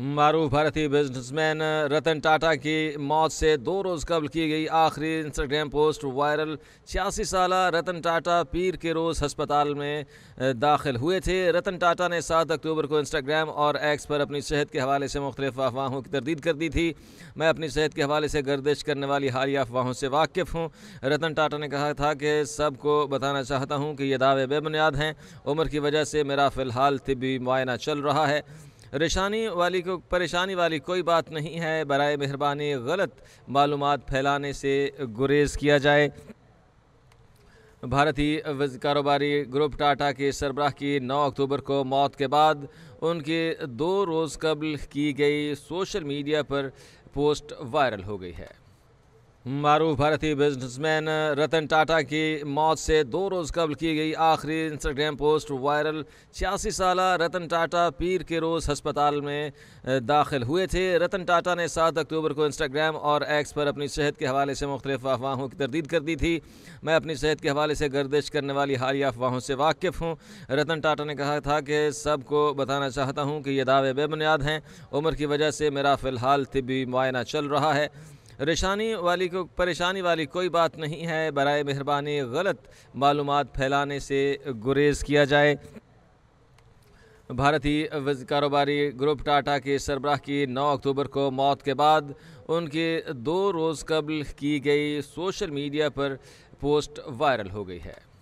मारूफ भारतीय बिजनेसमैन रतन टाटा की मौत से दो रोज़ कबल की गई आखिरी इंस्टाग्राम पोस्ट वायरल छियासी साल रतन टाटा पीर के रोज़ हस्पताल में दाखिल हुए थे रतन टाटा ने सात अक्टूबर को इंस्टाग्राम और एक्स पर अपनी सेहत के हवाले से मुख्तलिफ अफवाहों की तरदीद कर दी थी मैं अपनी सेहत के हवाले से गर्दिश करने वाली हालिया अफवाहों से वाकिफ़ हूँ रतन टाटा ने कहा था कि सबको बताना चाहता हूँ कि ये दावे बेबुनियाद हैं उम्र की वजह से मेरा फ़िलहाल तबी मुआयना चल रहा है परेशानी वाली को परेशानी वाली कोई बात नहीं है बरए मेहरबानी गलत मालूम फैलाने से गुरेज़ किया जाए भारतीय कारोबारी ग्रुप टाटा के सरबराह की 9 अक्टूबर को मौत के बाद उनके दो रोज़ कबल की गई सोशल मीडिया पर पोस्ट वायरल हो गई है मारूफ भारतीय बिजनेसमैन रतन टाटा की मौत से दो रोज़ कबल की गई आखिरी इंस्टाग्राम पोस्ट वायरल छियासी साल रतन टाटा पीर के रोज़ हस्पताल में दाखिल हुए थे रतन टाटा ने सात अक्टूबर को इंस्टाग्राम और एक्स पर अपनी सेहत के हवाले से मुख्तलि अफवाहों की तरदीद कर दी थी मैं अपनी सेहत के हवाले से गर्दिश करने वाली हालिया अफवाहों से वाकिफ़ हूँ रतन टाटा ने कहा था कि सबको बताना चाहता हूँ कि ये दावे बेबुनियाद हैं उम्र की वजह से मेरा फ़िलहाल तबी मुआयना चल रहा है परेशानी वाली को परेशानी वाली कोई बात नहीं है बरए मेहरबानी गलत मालूम फैलाने से गुरेज़ किया जाए भारतीय कारोबारी ग्रुप टाटा के सरबराह की 9 अक्टूबर को मौत के बाद उनके दो रोज़ कबल की गई सोशल मीडिया पर पोस्ट वायरल हो गई है